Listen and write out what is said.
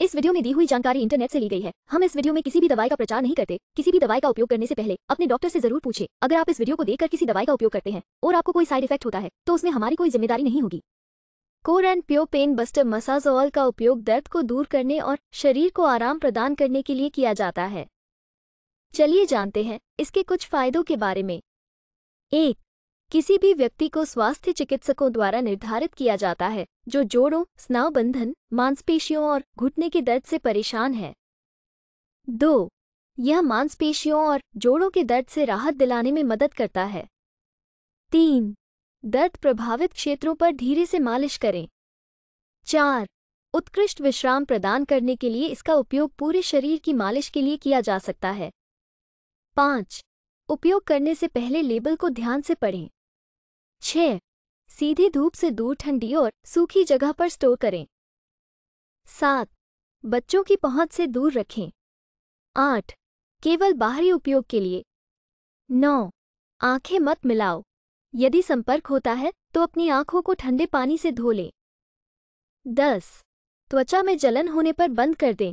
इस वीडियो में दी हुई जानकारी इंटरनेट से ली गई है हम इस वीडियो में किसी भी दवाई का प्रचार नहीं करते किसी भी दवाई का उपयोग करने से पहले अपने डॉक्टर से जरूर पूछे अगर आप इस वीडियो को देखकर किसी दवाई का उपयोग करते हैं और आपको कोई साइड इफेक्ट होता है तो उसमें हमारी कोई जिम्मेदारी नहीं होगी core and pure pain buster massage oil का उपयोग दर्द को दूर करने और शरीर को आराम प्रदान करने के लिए किया जाता है चलिए जानते हैं इसके कुछ फायदों के बारे में एक किसी भी व्यक्ति को स्वास्थ्य चिकित्सकों द्वारा निर्धारित किया जाता है जो जोड़ों स्नावबंधन मांसपेशियों और घुटने के दर्द से परेशान है दो यह मांसपेशियों और जोड़ों के दर्द से राहत दिलाने में मदद करता है तीन दर्द प्रभावित क्षेत्रों पर धीरे से मालिश करें चार उत्कृष्ट विश्राम प्रदान करने के लिए इसका उपयोग पूरे शरीर की मालिश के लिए किया जा सकता है पाँच उपयोग करने से पहले लेबल को ध्यान से पढ़ें छ सीधी धूप से दूर ठंडी और सूखी जगह पर स्टोर करें सात बच्चों की पहुंच से दूर रखें आठ केवल बाहरी उपयोग के लिए नौ आंखें मत मिलाओ यदि संपर्क होता है तो अपनी आंखों को ठंडे पानी से धो लें दस त्वचा में जलन होने पर बंद कर दें